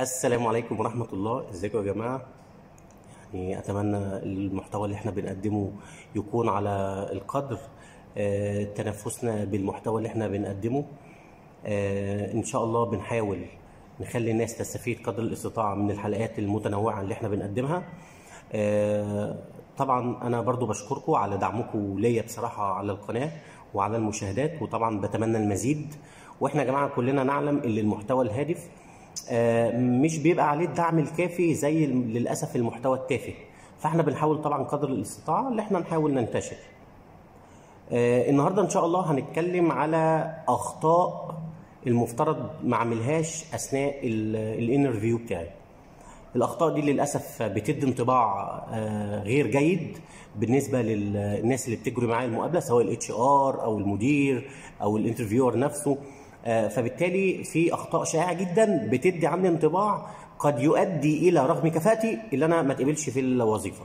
السلام عليكم ورحمة الله ازيكم يا جماعة يعني أتمنى المحتوى اللي احنا بنقدمه يكون على القدر آه، تنافسنا بالمحتوى اللي احنا بنقدمه آه، إن شاء الله بنحاول نخلي الناس تستفيد قدر الاستطاعة من الحلقات المتنوعة اللي احنا بنقدمها آه، طبعا أنا برضو بشكركم على دعمكم ليا بصراحة على القناة وعلى المشاهدات وطبعا بتمنى المزيد واحنا يا جماعة كلنا نعلم ان المحتوى الهادف آه، مش بيبقى عليه الدعم الكافي زي للاسف المحتوى التافه فاحنا بنحاول طبعا قدر الاستطاعه ان احنا نحاول ننتشر آه، النهارده ان شاء الله هنتكلم على اخطاء المفترض ما اعملهاش اثناء الانترفيو بتاعي الاخطاء دي للاسف بتدي انطباع آه، غير جيد بالنسبه للناس اللي بتجري معايا المقابله سواء الاتش ار او المدير او الانترفيور نفسه آه، فبالتالي في اخطاء شائعه جدا بتدي عني انطباع قد يؤدي الى رغم كفاءتي اللي انا ما اتقبلش في الوظيفه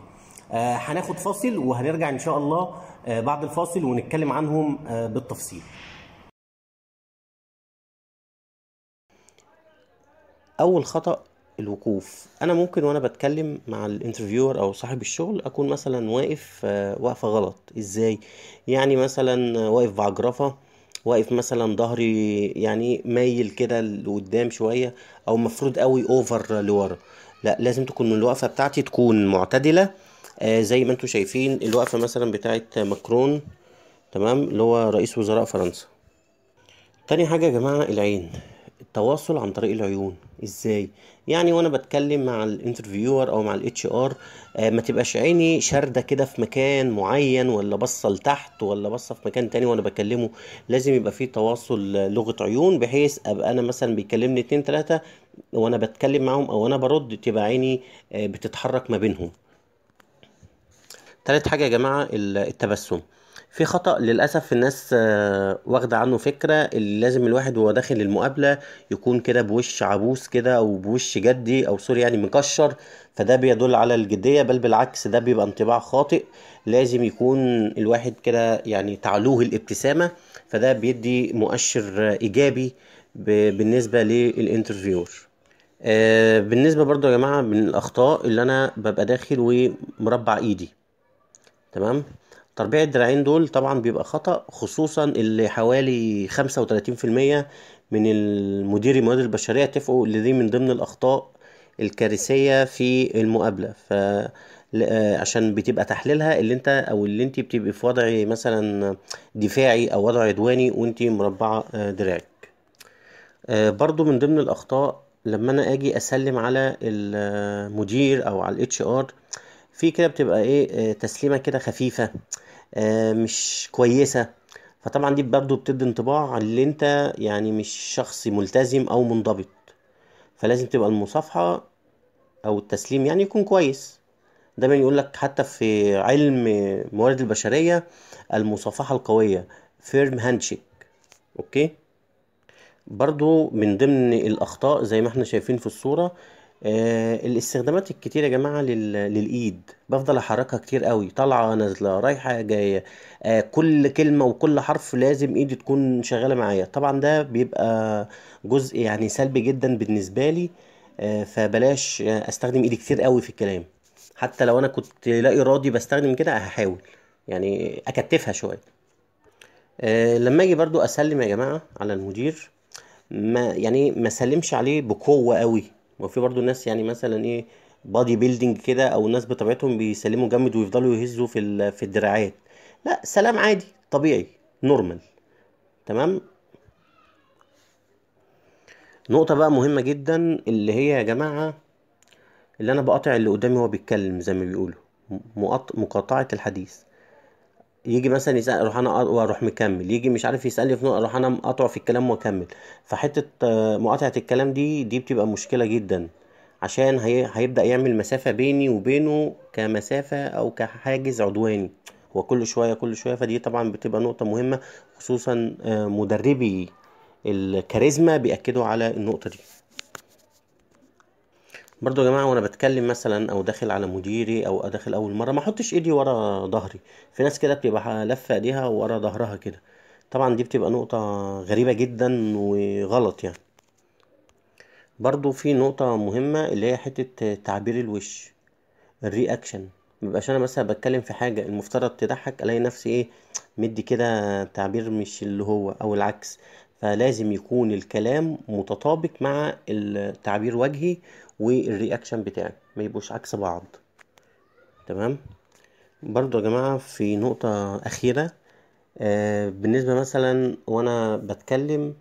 آه، هناخد فاصل وهنرجع ان شاء الله آه، بعد الفاصل ونتكلم عنهم بالتفصيل اول خطا الوقوف انا ممكن وانا بتكلم مع الانترفيور او صاحب الشغل اكون مثلا واقف واقفه غلط ازاي يعني مثلا واقف بعجرفه واقف مثلا ظهري يعني مايل كده لقدام شويه او مفروض قوي اوفر لورا لا لازم تكون الوقفه بتاعتي تكون معتدله آه زي ما انتم شايفين الوقفه مثلا بتاعت ماكرون تمام اللي هو رئيس وزراء فرنسا تاني حاجه يا جماعه العين تواصل عن طريق العيون ازاي يعني وانا بتكلم مع الانترفيور او مع الاتش ار آه، ما تبقاش عيني شارده كده في مكان معين ولا باصه لتحت ولا باصه في مكان تاني وانا بكلمه لازم يبقى في تواصل لغه عيون بحيث ابقى انا مثلا بيكلمني اتنين تلاته وانا بتكلم معاهم او انا برد تبقى عيني آه، بتتحرك ما بينهم تالت حاجه يا جماعه التبسم في خطأ للأسف الناس آه، واخدة عنه فكرة اللي لازم الواحد وهو داخل المقابلة يكون كده بوش عبوس كده أو بوش جدي أو سوري يعني مكشر فده بيدل على الجدية بل بالعكس ده بيبقى انطباع خاطئ لازم يكون الواحد كده يعني تعلوه الابتسامة فده بيدي مؤشر إيجابي بالنسبة للانترفيور آه، بالنسبة برضو يا جماعة من الأخطاء اللي أنا ببقى داخل ومربع إيدي تمام تربيع الدراعين دول طبعا بيبقى خطأ خصوصا اللي حوالي خمسة وتلاتين في المية من المدير الموارد البشرية اتفقوا ان دي من ضمن الأخطاء الكارثية في المقابلة ف آه، عشان بتبقى تحليلها اللي انت او اللي انت بتبقي في وضع مثلا دفاعي او وضع عدواني وانت مربعة آه، دراعك آه، برضو من ضمن الاخطاء لما انا اجي اسلم على المدير او على الاتش ار في كده بتبقى ايه آه، تسليمه كده خفيفه آه، مش كويسه فطبعا دي برضو بتدي انطباع ان انت يعني مش شخص ملتزم او منضبط فلازم تبقى المصافحه او التسليم يعني يكون كويس دايما يقول لك حتى في علم موارد البشريه المصافحه القويه فيرم هاندشيك اوكي برضو من ضمن الاخطاء زي ما احنا شايفين في الصوره آه الاستخدامات الكتير يا جماعة لل... للإيد بفضل أحركها كتير قوي طالعة نازلة رايحة جاية آه كل كلمة وكل حرف لازم إيدي تكون شغالة معايا طبعا ده بيبقى جزء يعني سلبي جدا بالنسبة لي آه فبلاش آه، أستخدم إيدي كتير قوي في الكلام حتى لو أنا كنت لا إرادي بستخدم كده هحاول يعني أكتفها شوية آه، لما أجي برضو أسلم يا جماعة على المدير ما يعني ما سلمش عليه بقوة قوي وفي برضو ناس يعني مثلا ايه بادي بيلدينج كده او الناس بطبيعتهم بيسلموا جامد ويفضلوا يهزوا في في الدراعات لا سلام عادي طبيعي نورمال تمام نقطة بقى مهمة جدا اللي هي يا جماعة اللي انا بقاطع اللي قدامي وهو بيتكلم زي ما بيقولوا مقاطعة الحديث يجي مثلا يسال اروح انا واروح مكمل يجي مش عارف يسالني في نقطه اروح انا مقاطعه في الكلام واكمل فحته آه، مقاطعه الكلام دي دي بتبقى مشكله جدا عشان هي هيبدا يعمل مسافه بيني وبينه كمسافه او كحاجز عدواني هو كل شويه كل شويه فدي طبعا بتبقى نقطه مهمه خصوصا آه، مدربي الكاريزما بياكدوا على النقطه دي برضو يا جماعه وانا بتكلم مثلا او داخل على مديري او داخل اول مره ما احطش ايدي ورا ظهري في ناس كده بتبقى لافه ايديها ورا ظهرها كده طبعا دي بتبقى نقطه غريبه جدا وغلط يعني برضو في نقطه مهمه اللي هي حته تعبير الوش الرياكشن مبقاش انا مثلا بتكلم في حاجه المفترض تضحك الاقي نفسي ايه مدي كده تعبير مش اللي هو او العكس فلازم يكون الكلام متطابق مع التعبير وجهي والرياكشن بتاعي ما يبقوش عكس بعض تمام برضو يا جماعة في نقطة أخيرة آه بالنسبة مثلا وأنا بتكلم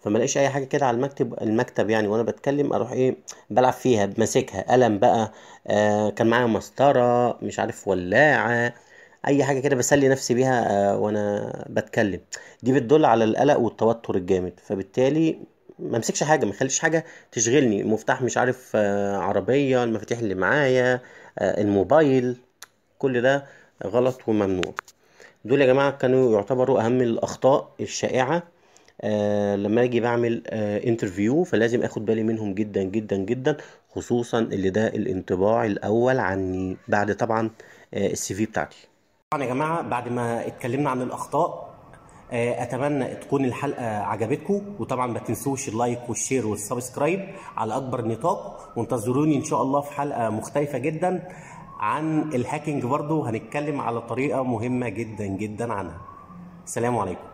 فملاقيش أي حاجة كده على المكتب المكتب يعني وأنا بتكلم أروح إيه بلعب فيها بمسكها قلم بقى آه كان معايا مسطرة مش عارف ولاعة اي حاجه كده بسلي نفسي بيها آه، وانا بتكلم دي بتدل على القلق والتوتر الجامد فبالتالي ما امسكش حاجه ما اخليش حاجه تشغلني المفتاح مش عارف آه، عربيه المفاتيح اللي معايا آه، الموبايل كل ده غلط وممنوع دول يا جماعه كانوا يعتبروا اهم الاخطاء الشائعه آه لما اجي بعمل آه انترفيو فلازم اخد بالي منهم جدا جدا جدا خصوصا اللي ده الانطباع الاول عني بعد طبعا آه السي في بتاعتي طبعا يا جماعه بعد ما اتكلمنا عن الاخطاء آه، اتمنى تكون الحلقه عجبتكم وطبعا ما تنسوش اللايك والشير والسبسكرايب على اكبر نطاق وانتظروني ان شاء الله في حلقه مختلفه جدا عن الهاكينج برضه هنتكلم على طريقه مهمه جدا جدا عنها سلام عليكم